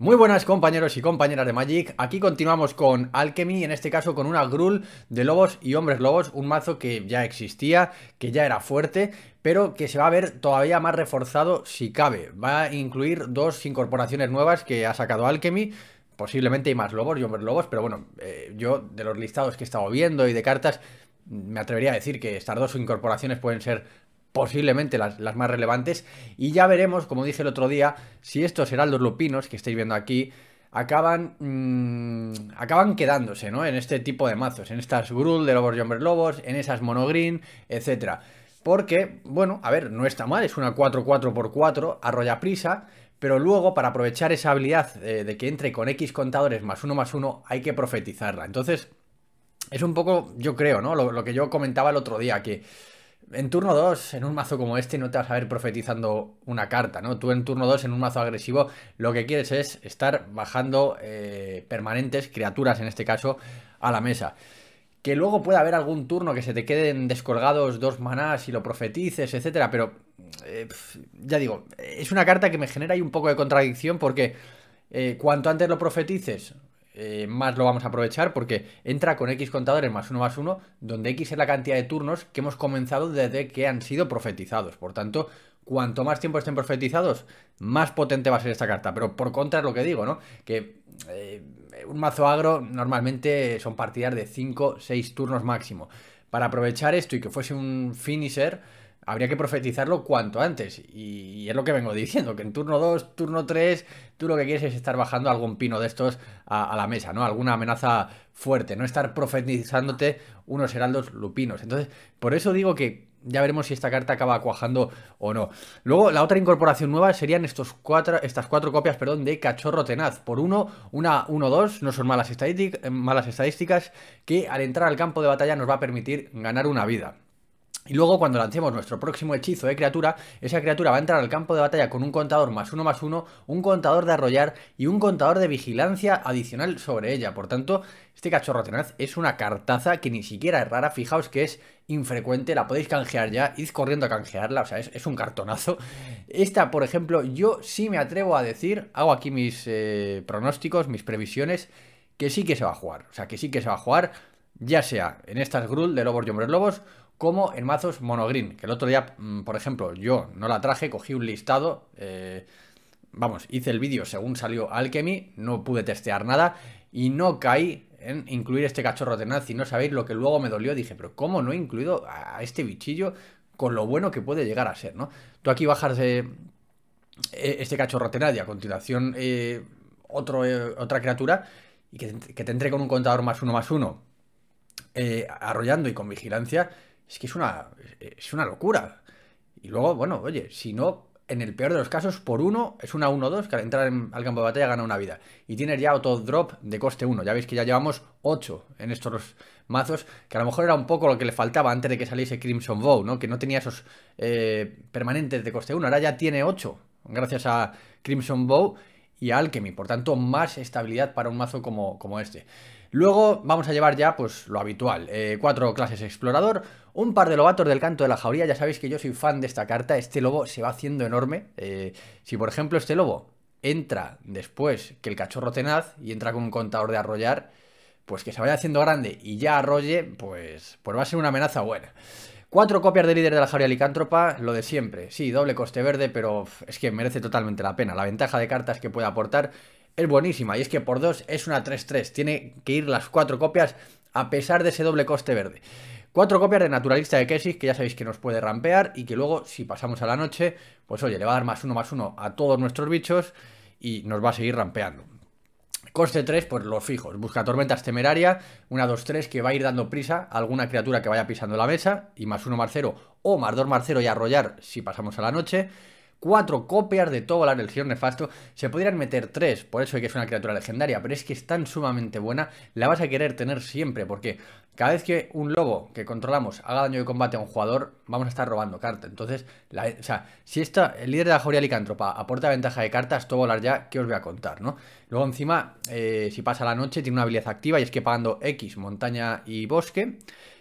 Muy buenas compañeros y compañeras de Magic, aquí continuamos con Alchemy, en este caso con una Grul de lobos y hombres lobos, un mazo que ya existía, que ya era fuerte, pero que se va a ver todavía más reforzado si cabe. Va a incluir dos incorporaciones nuevas que ha sacado Alchemy, posiblemente hay más lobos y hombres lobos, pero bueno, eh, yo de los listados que he estado viendo y de cartas, me atrevería a decir que estas dos incorporaciones pueden ser posiblemente las, más relevantes. Y ya veremos, como dije el otro día, si estos heraldos lupinos que estáis viendo aquí acaban mm, acaban quedándose, ¿no? En este tipo de mazos, en estas Grul de Lobos y Hombres Lobos, en esas Monogreen, etcétera. Porque, bueno, a ver, no está mal, es una 4-4x4, arrolla prisa, pero luego para aprovechar esa habilidad eh, de, que entre con X contadores más uno más uno, hay que profetizarla. Entonces, es un poco, yo creo, ¿no? Lo, lo que yo comentaba el otro día, que en turno 2, en un mazo como este, no te vas a ver profetizando una carta, ¿no? Tú en turno 2, en un mazo agresivo, lo que quieres es estar bajando eh, permanentes, criaturas en este caso, a la mesa. Que luego pueda haber algún turno que se te queden descolgados dos manás y lo profetices, etcétera, pero eh, ya digo, es una carta que me genera ahí un poco de contradicción porque eh, cuanto antes lo profetices, eh, más lo vamos a aprovechar porque entra con X contadores más 1 más 1, donde X es la cantidad de turnos que hemos comenzado desde que han sido profetizados. Por tanto, cuanto más tiempo estén profetizados, más potente va a ser esta carta. Pero por contra es lo que digo, ¿no? Que eh, un mazo agro normalmente son partidas de 5, 6 turnos máximo. Para aprovechar esto y que fuese un finisher habría que profetizarlo cuanto antes. Y, es lo que vengo diciendo, que en turno 2, turno 3, tú lo que quieres es estar bajando algún pino de estos a, la mesa, ¿no? Alguna amenaza fuerte, no estar profetizándote unos heraldos lupinos. Entonces, por eso digo que ya veremos si esta carta acaba cuajando o no. Luego, la otra incorporación nueva serían estos cuatro, estas cuatro copias perdón, de Cachorro Tenaz. Por uno, una 1-2, no son malas, malas estadísticas, que al entrar al campo de batalla nos va a permitir ganar una vida. Y luego cuando lancemos nuestro próximo hechizo de criatura, esa criatura va a entrar al campo de batalla con un contador más uno más uno, un contador de arrollar y un contador de vigilancia adicional sobre ella. Por tanto, este cachorro tenaz es una cartaza que ni siquiera es rara, fijaos que es infrecuente, la podéis canjear ya, id corriendo a canjearla, o sea, es, un cartonazo. Esta, por ejemplo, yo sí me atrevo a decir, hago aquí mis eh, pronósticos, mis previsiones, que sí que se va a jugar, o sea, que sí que se va a jugar, ya sea en estas Gruel de Lobos y Hombres Lobos, como en mazos monogreen, que el otro día, mm, por ejemplo, yo no la traje, cogí un listado, eh, vamos, hice el vídeo según salió Alchemy, no pude testear nada y no caí en incluir este cachorro de Nazi, no sabéis lo que luego me dolió, dije, pero ¿cómo no he incluido a este bichillo con lo bueno que puede llegar a ser, ¿no? Tú aquí bajas de eh, este cachorro de Nazi, a continuación eh, otro, otra criatura y que, que, te entre con un contador más uno más uno, arrollando y con vigilancia, es que es una, es una locura. Y luego, bueno, oye, si no, en el peor de los casos, por uno, es una 1-2, que al entrar al campo de batalla gana una vida. Y tienes ya otro drop de coste 1. Ya veis que ya llevamos 8 en estos mazos, que a lo mejor era un poco lo que le faltaba antes de que saliese Crimson Bow, ¿no? Que no tenía esos eh, permanentes de coste 1. Ahora ya tiene 8, gracias a Crimson Bow y Alchemy. Por tanto, más estabilidad para un mazo como, como este. Luego vamos a llevar ya pues lo habitual, eh, cuatro clases explorador, un par de lobatos del canto de la jauría, ya sabéis que yo soy fan de esta carta, este lobo se va haciendo enorme, eh, si por ejemplo este lobo entra después que el cachorro tenaz y entra con un contador de arrollar, pues que se vaya haciendo grande y ya arrolle, pues, pues va a ser una amenaza buena. Cuatro copias de líder de la jauría licántropa, lo de siempre. Sí, doble coste verde, pero es que merece totalmente la pena. La ventaja de cartas que puede aportar es buenísima. Y es que por 2 es una 3-3. Tiene que ir las 4 copias a pesar de ese doble coste verde. cuatro copias de Naturalista de Kesis, que ya sabéis que nos puede rampear. Y que luego, si pasamos a la noche, pues oye, le va a dar más uno más 1 a todos nuestros bichos. Y nos va a seguir rampeando. Coste 3, pues los fijos. Busca tormentas temeraria, una 2-3 que va a ir dando prisa a alguna criatura que vaya pisando la mesa. Y más uno más 0 o más 2 más 0 y arrollar si pasamos a la noche cuatro copias de Tovolar el Cielo nefasto. Se podrían meter tres, por eso es que es una criatura legendaria, pero es que es tan sumamente buena, la vas a querer tener siempre, porque cada vez que un lobo que controlamos haga daño de combate a un jugador, vamos a estar robando carta. Entonces, si esta, el líder de la Joria Licántropa aporta ventaja de cartas, Tovolar ya, ¿qué os voy a contar, no? Luego encima, eh, si pasa la noche, tiene una habilidad activa y es que pagando X, montaña y bosque...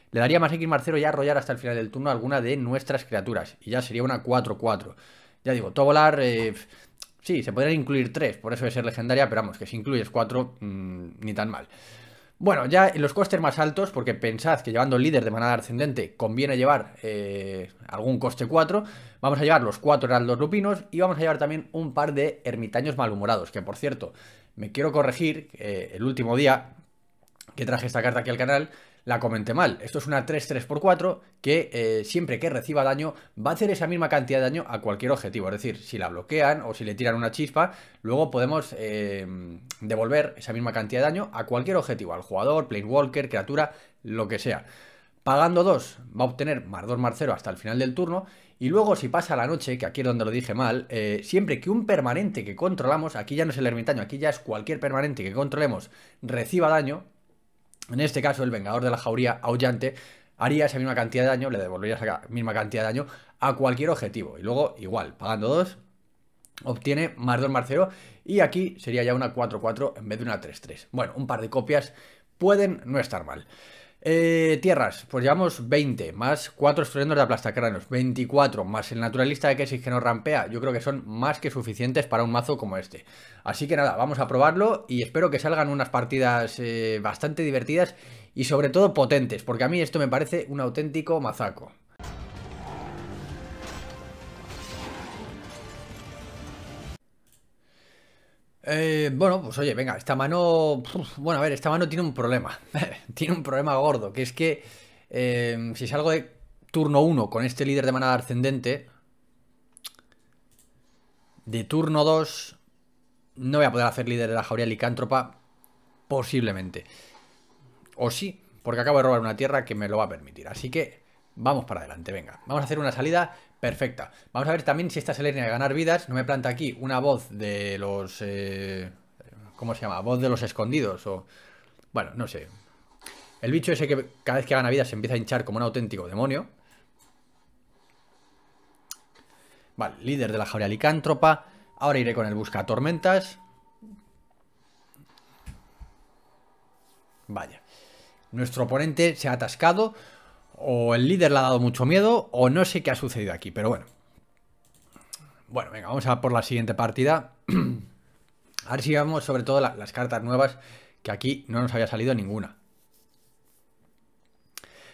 Le daría más X marcero y arrollar hasta el final del turno alguna de nuestras criaturas. Y ya sería una 4-4. Ya digo, todo volar. Eh, sí, se podrían incluir tres, por eso de ser legendaria, pero vamos, que si incluyes cuatro, mm, ni tan mal. Bueno, ya en los costes más altos, porque pensad que llevando líder de manada ascendente conviene llevar eh, algún coste 4, vamos a llevar los 4 heraldos lupinos y vamos a llevar también un par de ermitaños malhumorados, que por cierto, me quiero corregir, eh, el último día que traje esta carta aquí al canal, la comenté mal. Esto es una 3-3x4 que eh, siempre que reciba daño va a hacer esa misma cantidad de daño a cualquier objetivo. Es decir, si la bloquean o si le tiran una chispa, luego podemos eh, devolver esa misma cantidad de daño a cualquier objetivo, al jugador, Walker, criatura, lo que sea. Pagando 2 va a obtener más 2 0 hasta el final del turno y luego si pasa la noche, que aquí es donde lo dije mal, eh, siempre que un permanente que controlamos, aquí ya no es el ermitaño, aquí ya es cualquier permanente que controlemos, reciba daño, en este caso, el Vengador de la Jauría Aullante haría esa misma cantidad de daño, le devolvería esa misma cantidad de daño a cualquier objetivo. Y luego, igual, pagando 2, obtiene más 2 marcero y aquí sería ya una 4-4 en vez de una 3-3. Bueno, un par de copias pueden no estar mal. Eh, tierras, pues llevamos 20, más 4 estruendos de aplastacranos, 24, más el naturalista de Kessis que nos rampea, yo creo que son más que suficientes para un mazo como este. Así que nada, vamos a probarlo y espero que salgan unas partidas eh, bastante divertidas y sobre todo potentes, porque a mí esto me parece un auténtico mazaco. Eh, bueno, pues oye, venga, esta mano. Bueno, a ver, esta mano tiene un problema. tiene un problema gordo, que es que em, si salgo de turno 1 con este líder de manada ascendente, de turno 2 no voy a poder hacer líder de la jauría licántropa, posiblemente. O sí, porque acabo de robar una tierra que me lo va a permitir. Así que Vamos para adelante, venga. Vamos a hacer una salida perfecta. Vamos a ver también si esta Selenia de ganar vidas no me planta aquí una voz de los... Eh, ¿Cómo se llama? Voz de los escondidos o... Bueno, no sé. El bicho ese que cada vez que gana vidas se empieza a hinchar como un auténtico demonio. Vale, líder de la jauría licántropa. Ahora iré con el busca tormentas. Vaya. Nuestro oponente se ha atascado o el líder le ha dado mucho miedo, o no sé qué ha sucedido aquí, pero bueno. Bueno, venga, vamos a por la siguiente partida. a ver si vemos sobre todo las cartas nuevas, que aquí no nos había salido ninguna.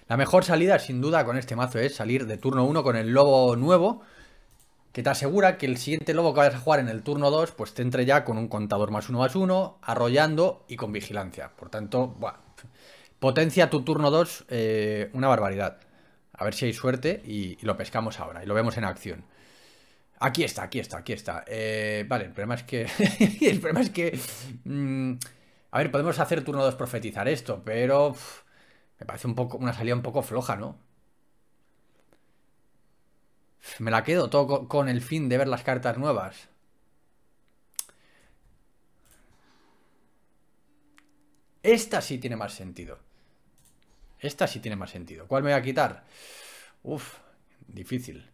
La mejor salida, sin duda, con este mazo es salir de turno 1 con el lobo nuevo, que te asegura que el siguiente lobo que vayas a jugar en el turno 2, pues te entre ya con un contador más uno más uno, arrollando y con vigilancia. Por tanto, bueno, Potencia tu turno 2, eh, una barbaridad. A ver si hay suerte y, lo pescamos ahora y lo vemos en acción. Aquí está, aquí está, aquí está. Eh, vale, el problema es que... el problema es que... Mm, a ver, podemos hacer turno 2 profetizar esto, pero... me parece un poco, una salida un poco floja, ¿no? Me la quedo todo con el fin de ver las cartas nuevas. Esta sí tiene más sentido. Esta sí tiene más sentido. ¿Cuál me voy a quitar? Uf, difícil.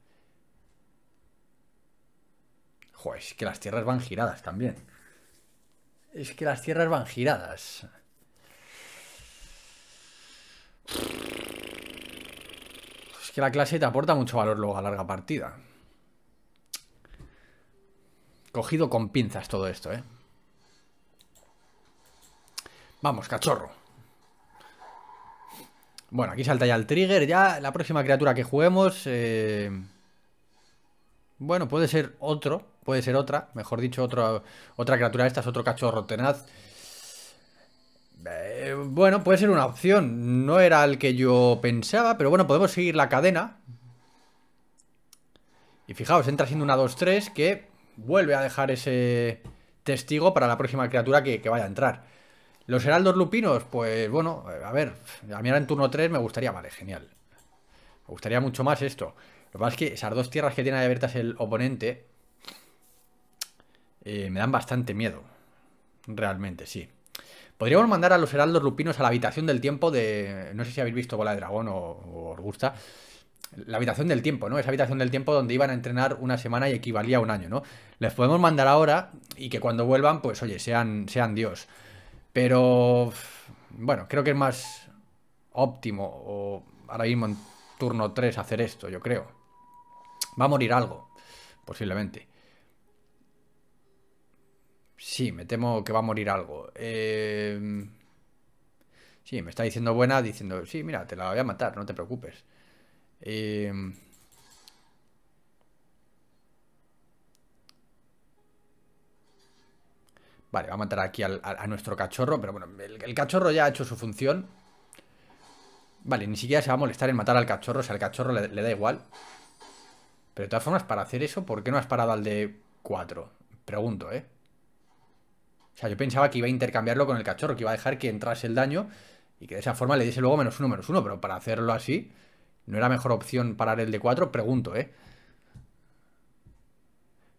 Joder, es que las tierras van giradas también. Es que las tierras van giradas. Es que la clase te aporta mucho valor luego a larga partida. Cogido con pinzas todo esto, ¿eh? Vamos, cachorro. Bueno, aquí salta ya el trigger. Ya la próxima criatura que juguemos... Eh, bueno, puede ser otro. Puede ser otra. Mejor dicho, otra, otra criatura. Esta es otro cachorro tenaz. Eh, bueno, puede ser una opción. No era el que yo pensaba, pero bueno, podemos seguir la cadena. Y fijaos, entra siendo una 2-3 que vuelve a dejar ese testigo para la próxima criatura que vaya a entrar. Los heraldos lupinos, pues bueno, eh, a ver, a mí ahora en turno 3 me gustaría, vale, genial. Me gustaría mucho más esto. Lo que pasa es que esas dos tierras que tiene abiertas el oponente eh, me dan bastante miedo. Realmente, sí. Podríamos mandar a los heraldos lupinos a la habitación del tiempo de... No sé si habéis visto Bola de Dragón o, o gusta. La habitación del tiempo, ¿no? Esa habitación del tiempo donde iban a entrenar una semana y equivalía a un año, ¿no? Les podemos mandar ahora y que cuando vuelvan, pues oye, sean, sean Dios. Pero bueno, creo que es más óptimo ahora mismo en turno 3 hacer esto, yo creo. Va a morir algo, posiblemente. Sí, me temo que va a morir algo. Em, sí, me está diciendo buena, diciendo, sí, mira, te la voy a matar, no te preocupes. Eh... Vale, va a matar aquí a, nuestro cachorro, pero bueno, el, cachorro ya ha hecho su función. Vale, ni siquiera se va a molestar en matar al cachorro, o sea, al cachorro le, da igual. Pero de todas formas, para hacer eso, ¿por qué no has parado al de 4? Pregunto, ¿eh? O sea, yo pensaba que iba a intercambiarlo con el cachorro, que iba a dejar que entrase el daño y que de esa forma le diese luego menos uno, menos uno, pero para hacerlo así, ¿no era mejor opción parar el de 4? Pregunto, ¿eh?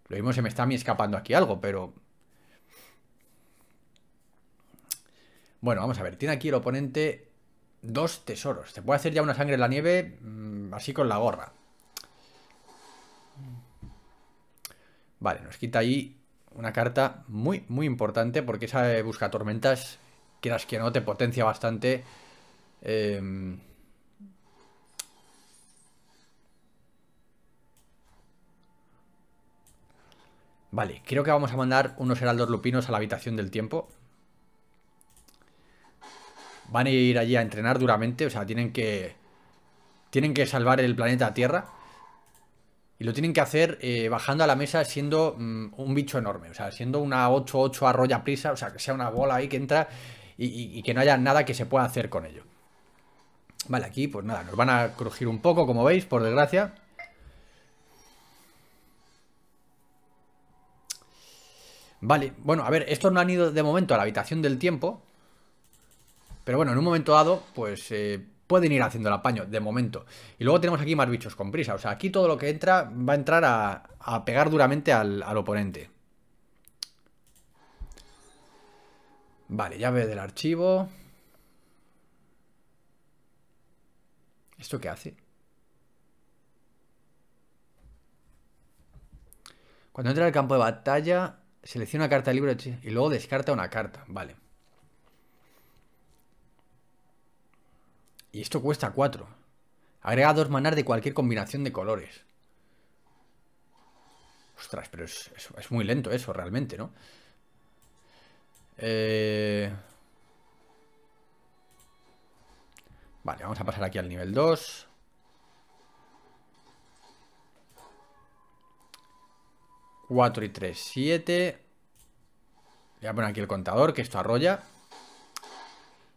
Lo mismo se me está a mí escapando aquí algo, pero... Bueno, vamos a ver. Tiene aquí el oponente dos tesoros. Te puede hacer ya una sangre en la nieve mm, así con la gorra. Vale, nos quita ahí una carta muy, muy importante porque esa busca tormentas, quieras que no, te potencia bastante. Em, vale, creo que vamos a mandar unos heraldos lupinos a la habitación del tiempo van a ir allí a entrenar duramente, o sea, tienen que tienen que salvar el planeta Tierra y lo tienen que hacer eh, bajando a la mesa siendo mm, un bicho enorme, o sea, siendo una 8-8 arroya prisa, o sea, que sea una bola ahí que entra y, y, que no haya nada que se pueda hacer con ello. Vale, aquí pues nada, nos van a crujir un poco, como veis, por desgracia. Vale, bueno, a ver, estos no han ido de momento a la habitación del tiempo, pero bueno, en un momento dado, pues eh, pueden ir haciendo el apaño, de momento. Y luego tenemos aquí más bichos con prisa. O sea, aquí todo lo que entra va a entrar a, pegar duramente al, al oponente. Vale, llave del archivo. ¿Esto qué hace? Cuando entra al campo de batalla, selecciona una carta libre y luego descarta una carta. Vale. Y esto cuesta 4. Agrega 2 manar de cualquier combinación de colores. Ostras, pero es, es, muy lento eso realmente, ¿no? Eh... Vale, vamos a pasar aquí al nivel 2. 4 y 3, 7. Voy a poner aquí el contador, que esto arrolla.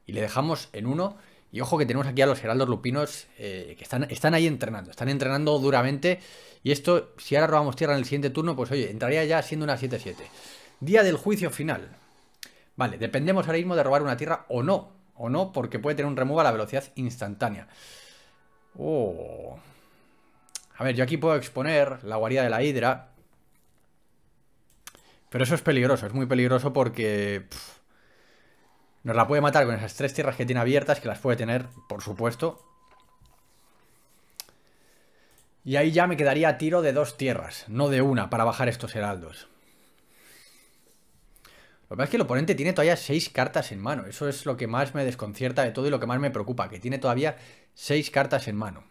Y le dejamos en 1. Y ojo que tenemos aquí a los heraldos lupinos eh, que están, están ahí entrenando, están entrenando duramente. Y esto, si ahora robamos tierra en el siguiente turno, pues oye, entraría ya siendo una 7-7. Día del juicio final. Vale, dependemos ahora mismo de robar una tierra o no. O no, porque puede tener un remove a la velocidad instantánea. Oh. A ver, yo aquí puedo exponer la guarida de la hidra. Pero eso es peligroso, es muy peligroso porque... Nos la puede matar con esas tres tierras que tiene abiertas, que las puede tener, por supuesto. Y ahí ya me quedaría a tiro de dos tierras, no de una, para bajar estos heraldos. Lo que pasa es que el oponente tiene todavía seis cartas en mano. Eso es lo que más me desconcierta de todo y lo que más me preocupa, que tiene todavía seis cartas en mano.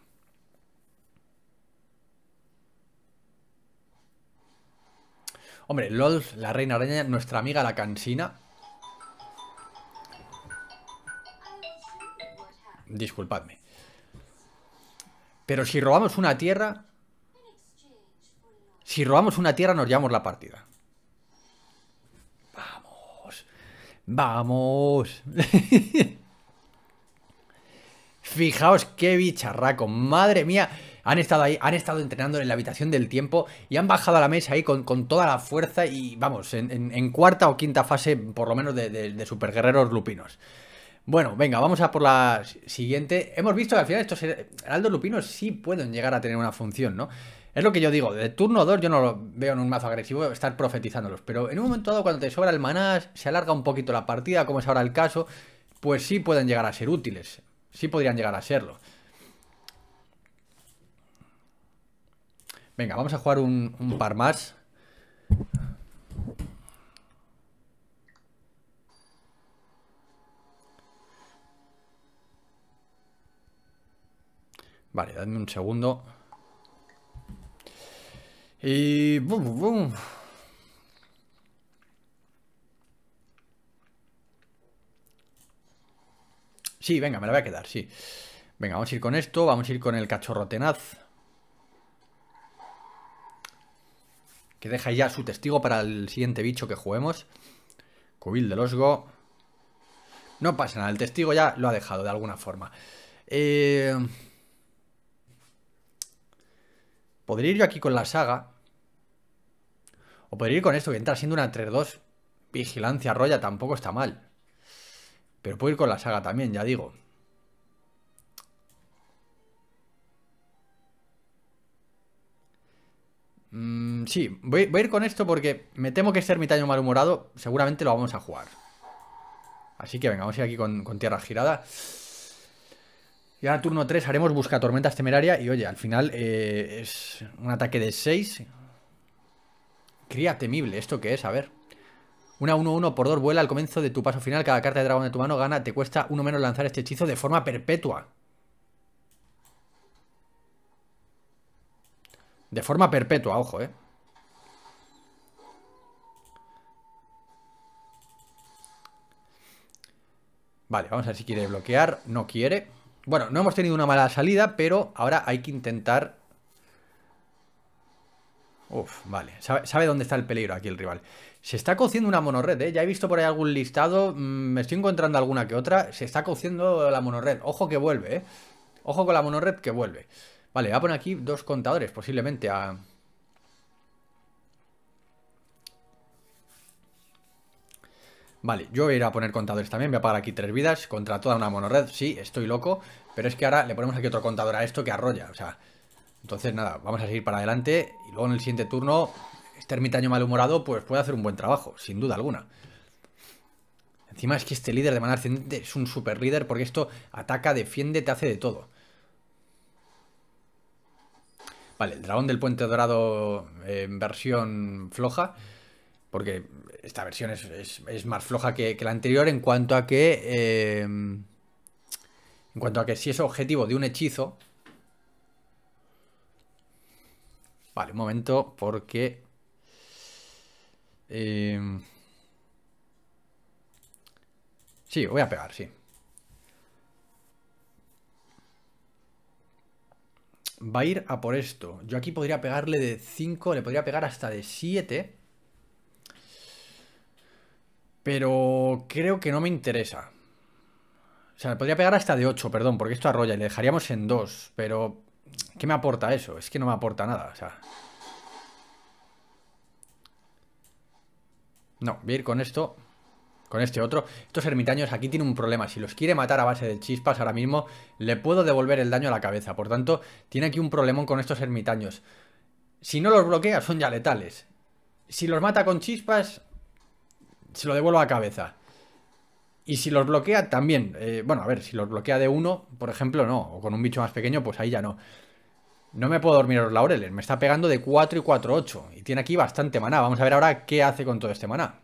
Hombre, LOL, la reina araña, nuestra amiga la cansina, disculpadme. Pero si robamos una tierra, si robamos una tierra nos llevamos la partida. Vamos, vamos. Fijaos qué bicharraco, madre mía. Han estado ahí, han estado entrenando en la habitación del tiempo y han bajado a la mesa ahí con, toda la fuerza y vamos, en, cuarta o quinta fase por lo menos de, de, de superguerreros lupinos. Bueno, venga, vamos a por la siguiente. Hemos visto que al final estos er-, heraldos lupinos sí pueden llegar a tener una función, ¿no? Es lo que yo digo, de turno 2 yo no lo veo en un mazo agresivo estar profetizándolos, pero en un momento dado cuando te sobra el maná, se alarga un poquito la partida, como es ahora el caso, pues sí pueden llegar a ser útiles, sí podrían llegar a serlo. Venga, vamos a jugar un par más. Vale, dadme un segundo. Y... Bum, bum. Sí, venga, me la voy a quedar, sí. Venga, vamos a ir con esto, vamos a ir con el cachorro tenaz. Que deja ya su testigo para el siguiente bicho que juguemos. Cubil de losgo No pasa nada, el testigo ya lo ha dejado de alguna forma. Eh... Podría ir yo aquí con la saga. O podría ir con esto, que entra siendo una 3-2. Vigilancia roya tampoco está mal. Pero puedo ir con la saga también, ya digo. Mm, sí, voy, a ir con esto porque me temo que ser este ermitaño malhumorado seguramente lo vamos a jugar. Así que venga, vamos a ir aquí con, con tierra girada. Y ahora turno 3 haremos busca tormentas temeraria. Y oye, al final eh, es un ataque de 6. Cría temible, ¿esto qué es? A ver. Una 1-1 por 2 vuela al comienzo de tu paso final. Cada carta de dragón de tu mano gana. Te cuesta uno menos lanzar este hechizo de forma perpetua. De forma perpetua, ojo, eh. Vale, vamos a ver si quiere bloquear. No quiere. Bueno, no hemos tenido una mala salida, pero ahora hay que intentar... Uf, vale. Sabe, dónde está el peligro aquí el rival. Se está cociendo una monorred, ¿eh? Ya he visto por ahí algún listado. Mm, me estoy encontrando alguna que otra. Se está cociendo la monorred. Ojo que vuelve, ¿eh? Ojo con la monorred que vuelve. Vale, va a poner aquí dos contadores, posiblemente a... Vale, yo voy a ir a poner contadores también, voy a pagar aquí tres vidas contra toda una monored, sí, estoy loco, pero es que ahora le ponemos aquí otro contador a esto que arrolla, o sea, entonces nada, vamos a seguir para adelante y luego en el siguiente turno este ermitaño malhumorado pues puede hacer un buen trabajo, sin duda alguna. Encima es que este líder de manera ascendente es un super líder porque esto ataca, defiende, te hace de todo. Vale, el dragón del puente dorado en eh, versión floja porque esta versión es, más floja que, la anterior en cuanto a que. Em, en cuanto a que si es objetivo de un hechizo. Vale, un momento, porque. Em, sí, voy a pegar, sí. va a ir a por esto. Yo aquí podría pegarle de 5, le podría pegar hasta de 7. Pero creo que no me interesa. O sea, me podría pegar hasta de 8, perdón, porque esto arrolla y le dejaríamos en 2. Pero, ¿qué me aporta eso? Es que no me aporta nada, o sea. No, voy a ir con esto. Con este otro. Estos ermitaños aquí tienen un problema. Si los quiere matar a base de chispas ahora mismo, le puedo devolver el daño a la cabeza. Por tanto, tiene aquí un problemón con estos ermitaños. Si no los bloquea, son ya letales. Si los mata con chispas, se lo devuelvo a cabeza. Y si los bloquea también, eh, bueno, a ver, si los bloquea de uno, por ejemplo, no, o con un bicho más pequeño, pues ahí ya no. No me puedo dormir los laureles, me está pegando de 4 y 4, 8, y tiene aquí bastante maná. Vamos a ver ahora qué hace con todo este maná.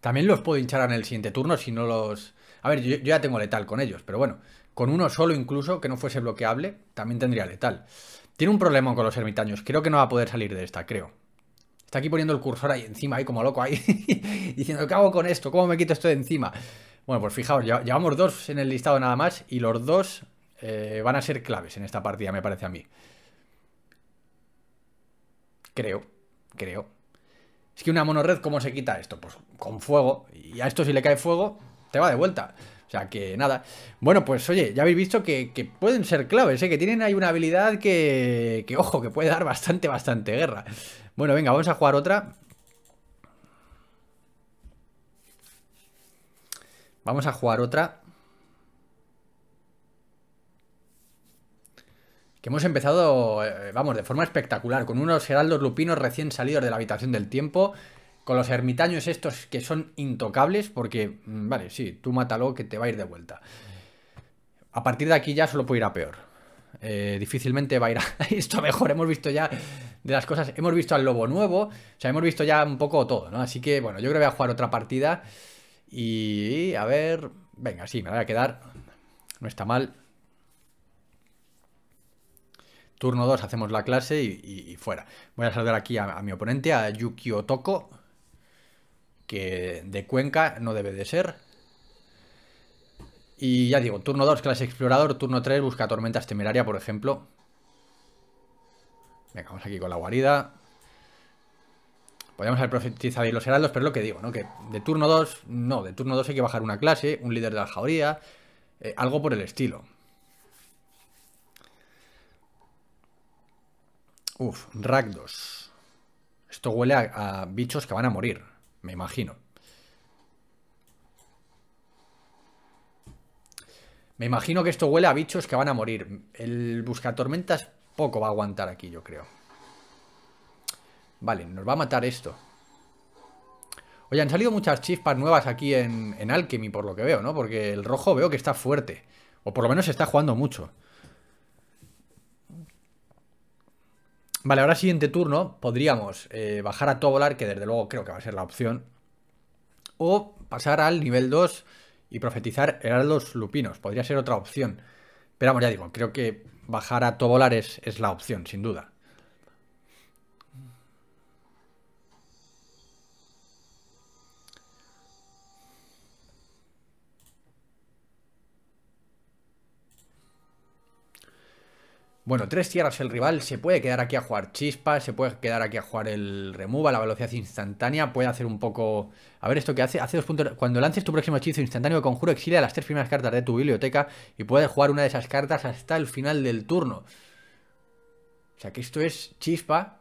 También los puedo hinchar en el siguiente turno si no los... A ver, yo ya tengo letal con ellos, pero bueno, con uno solo incluso, que no fuese bloqueable, también tendría letal. Tiene un problema con los ermitaños, creo que no va a poder salir de esta, creo. Está aquí poniendo el cursor ahí encima, ahí como loco, ahí, diciendo, ¿qué hago con esto? ¿Cómo me quito esto de encima? Bueno, pues fijaos, llevamos dos en el listado nada más y los dos eh, van a ser claves en esta partida, me parece a mí. Creo, creo. Es que una monorred, ¿cómo se quita esto? Pues con fuego. Y a esto si le cae fuego, te va de vuelta. O sea que nada. Bueno, pues oye, ya habéis visto que, pueden ser claves, ¿eh? que tienen ahí una habilidad que, que, ojo, que puede dar bastante, bastante guerra. Bueno, venga, vamos a jugar otra. Vamos a jugar otra. Que hemos empezado, eh, vamos, de forma espectacular, con unos heraldos lupinos recién salidos de la habitación del tiempo, con los ermitaños estos que son intocables, porque, mm, vale, sí, tú mátalo que te va a ir de vuelta. A partir de aquí ya solo puede ir a peor. Eh, difícilmente va a ir a esto mejor. Hemos visto ya de las cosas. Hemos visto al lobo nuevo, o sea, hemos visto ya un poco todo, ¿no? Así que, bueno, yo creo que voy a jugar otra partida y a ver... Venga, sí, me la voy a quedar. No está mal. Turno 2, hacemos la clase y, fuera. Voy a saludar aquí a, mi oponente, a Yuki Otoko, que de Cuenca no debe de ser. Y ya digo, turno 2, clase explorador, turno 3, busca tormentas temeraria, por ejemplo. Venga, vamos aquí con la guarida. Podríamos haber profetizado ahí los heraldos, pero es lo que digo, ¿no? Que de turno 2, no, de turno 2 hay que bajar una clase, un líder de la eh, algo por el estilo. Uf, Ragdos. Esto huele a, bichos que van a morir, me imagino. Me imagino que esto huele a bichos que van a morir. El buscatormentas poco va a aguantar aquí, yo creo. Vale, nos va a matar esto. Oye, han salido muchas chispas nuevas aquí en, Alchemy, por lo que veo, ¿no? Porque el rojo veo que está fuerte. O por lo menos está jugando mucho. Vale, ahora siguiente turno podríamos eh, bajar a todo volar, que desde luego creo que va a ser la opción. O pasar al nivel 2 y profetizar los lupinos. Podría ser otra opción. Pero vamos, ya digo, creo que bajar a Tobolares es la opción, sin duda. Bueno, tres tierras el rival, se puede quedar aquí a jugar chispa, se puede quedar aquí a jugar el a la velocidad instantánea, puede hacer un poco... A ver esto que hace, hace dos puntos... Cuando lances tu próximo hechizo instantáneo conjuro, exilia las tres primeras cartas de tu biblioteca y puedes jugar una de esas cartas hasta el final del turno. O sea que esto es chispa.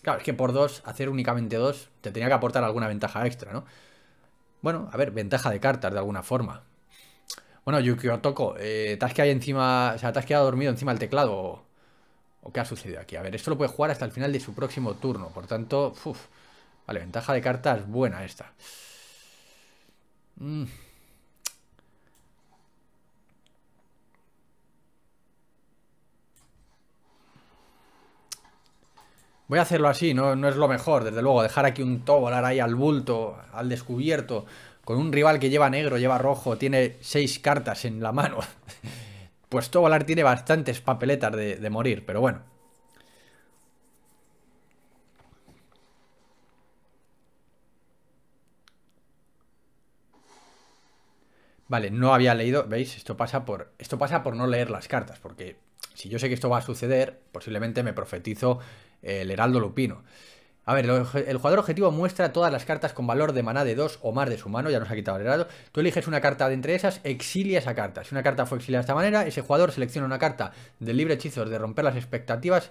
Claro, es que por dos, hacer únicamente dos, te tenía que aportar alguna ventaja extra, ¿no? Bueno, a ver, ventaja de cartas de alguna forma. Bueno, Yukio Otoko, eh, ¿te has quedado encima, o sea, te dormido encima del teclado? O, qué ha sucedido aquí? A ver, esto lo puede jugar hasta el final de su próximo turno, por tanto, vale, ventaja de cartas buena esta. Mm. Voy a hacerlo así, no, no es lo mejor, desde luego, dejar aquí un tobolar ahí al bulto, al descubierto, con un rival que lleva negro, lleva rojo, tiene seis cartas en la mano, pues Tovalar tiene bastantes papeletas de, morir, pero bueno. Vale, no había leído, ¿veis? Esto pasa por esto pasa por no leer las cartas, porque si yo sé que esto va a suceder, posiblemente me profetizo el heraldo lupino. A ver, el jugador objetivo muestra todas las cartas con valor de maná de 2 o más de su mano, ya nos ha quitado el grado. Tú eliges una carta de entre esas, exilia esa carta. Si una carta fue exiliada de esta manera, ese jugador selecciona una carta de libre hechizos de romper las expectativas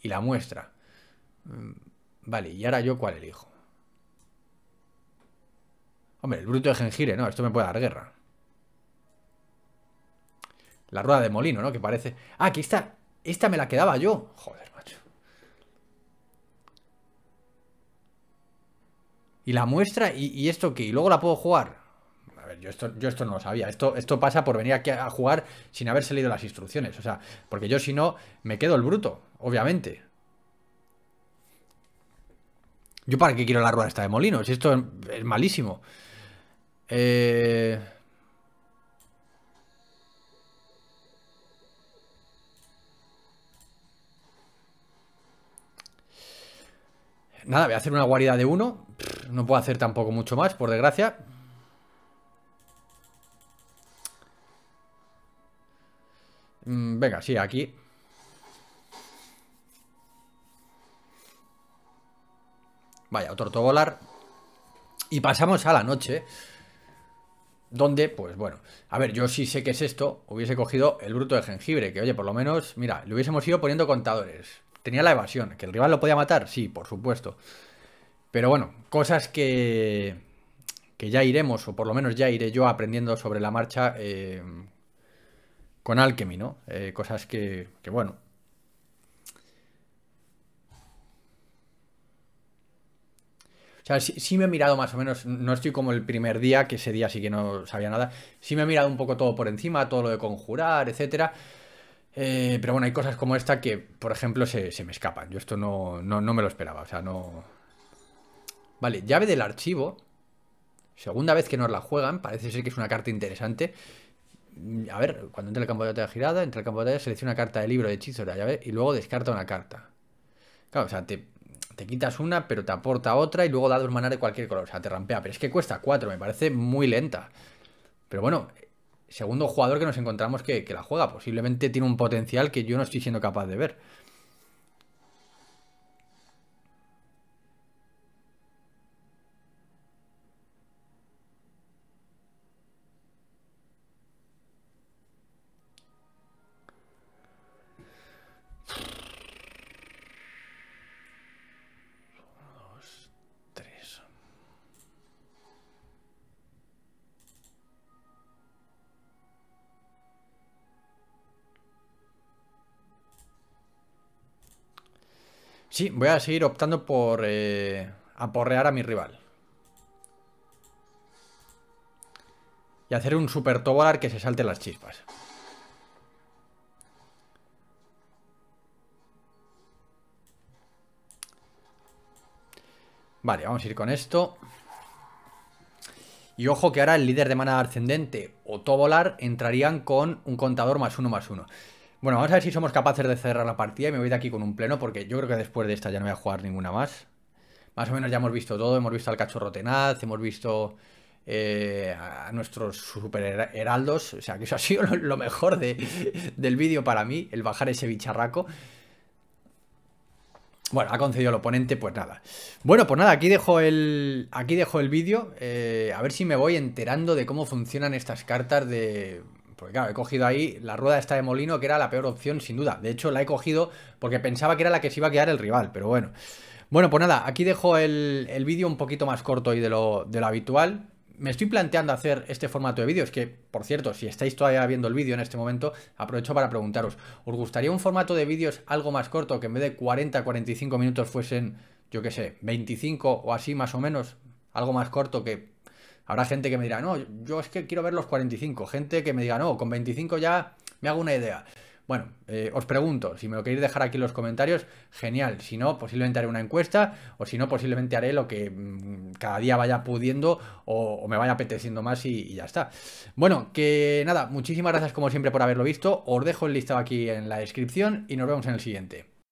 y la muestra. Mm, vale, ¿y ahora yo cuál elijo? Hombre, el bruto de jengire, no, esto me puede dar guerra. La rueda de molino, ¿no? Que parece... Ah, aquí está. Esta me la quedaba yo. Joder, Y la muestra, ¿y, esto qué? ¿Y luego la puedo jugar? A ver, yo esto, yo esto no lo sabía. Esto, esto pasa por venir aquí a jugar sin haberse leído las instrucciones. O sea, porque yo si no, me quedo el bruto, obviamente. ¿Yo para qué quiero la rueda esta de molinos? Esto es, malísimo. Eh, Nada, voy a hacer una guarida de uno no puedo hacer tampoco mucho más, por desgracia. Mm, venga, sí, aquí. Vaya, otro volar Y pasamos a la noche. Donde, pues bueno, a ver, yo sí sé que es esto. Hubiese cogido el bruto de jengibre, que oye, por lo menos, mira, le hubiésemos ido poniendo contadores. Tenía la evasión, que el rival lo podía matar, sí, por supuesto. Pero bueno, cosas que, ya iremos, o por lo menos ya iré yo aprendiendo sobre la marcha eh, con Alchemy, ¿no? Eh, cosas que, bueno, O sea, sí, me he mirado más o menos, no estoy como el primer día, que ese día sí que no sabía nada. Sí me he mirado un poco todo por encima, todo lo de conjurar, etc. Eh, pero bueno, hay cosas como esta que, por ejemplo, se, me escapan. Yo esto no me lo esperaba. O sea, no, Vale, llave del archivo. Segunda vez que nos la juegan. Parece ser que es una carta interesante. Mm, a ver, cuando entra el campo de batalla girada, entra el campo de batalla, selecciona una carta de libro de hechizo de la llave y luego descarta una carta. Claro, o sea, te, quitas una, pero te aporta otra y luego da dos maná de cualquier color. O sea, te rampea. Pero es que cuesta cuatro, me parece muy lenta. Pero bueno, segundo jugador que nos encontramos que, que la juega. Posiblemente tiene un potencial que yo no estoy siendo capaz de ver. Sí, voy a seguir optando por eh, aporrear a mi rival. Y hacer un super tobolar que se salte las chispas. Vale, vamos a ir con esto. Y ojo que ahora el líder de mana ascendente o tobolar entrarían con un contador más uno más uno. Bueno, vamos a ver si somos capaces de cerrar la partida y me voy de aquí con un pleno porque yo creo que después de esta ya no voy a jugar ninguna más. Más o menos ya hemos visto todo, hemos visto al cachorro tenaz, hemos visto eh, a nuestros super heraldos, o sea que eso ha sido lo, mejor del vídeo para mí, el bajar ese bicharraco. Bueno, ha concedido el oponente, pues nada. Bueno, pues nada, aquí dejo el, aquí dejo el vídeo. Eh, a ver si me voy enterando de cómo funcionan estas cartas de, porque claro, he cogido ahí la rueda esta de molino, que era la peor opción, sin duda. De hecho, la he cogido porque pensaba que era la que se iba a quedar el rival, pero bueno. Bueno, pues nada, aquí dejo el, vídeo un poquito más corto y de lo, de lo habitual me estoy planteando hacer este formato de vídeos, que por cierto, si estáis todavía viendo el vídeo en este momento, aprovecho para preguntaros, ¿os gustaría un formato de vídeos algo más corto, que en vez de 40-45 minutos fuesen, yo qué sé, 25 o así más o menos? Algo más corto que Habrá gente que me dirá, no, yo es que quiero ver los 45. Gente que me diga, no, con 25 ya me hago una idea. Bueno, eh, os pregunto, si me lo queréis dejar aquí en los comentarios, genial. Si no, posiblemente haré una encuesta, o si no, posiblemente haré lo que mm, cada día vaya pudiendo o, me vaya apeteciendo más y, ya está. Bueno, que nada, muchísimas gracias como siempre por haberlo visto. Os dejo el listado aquí en la descripción y nos vemos en el siguiente.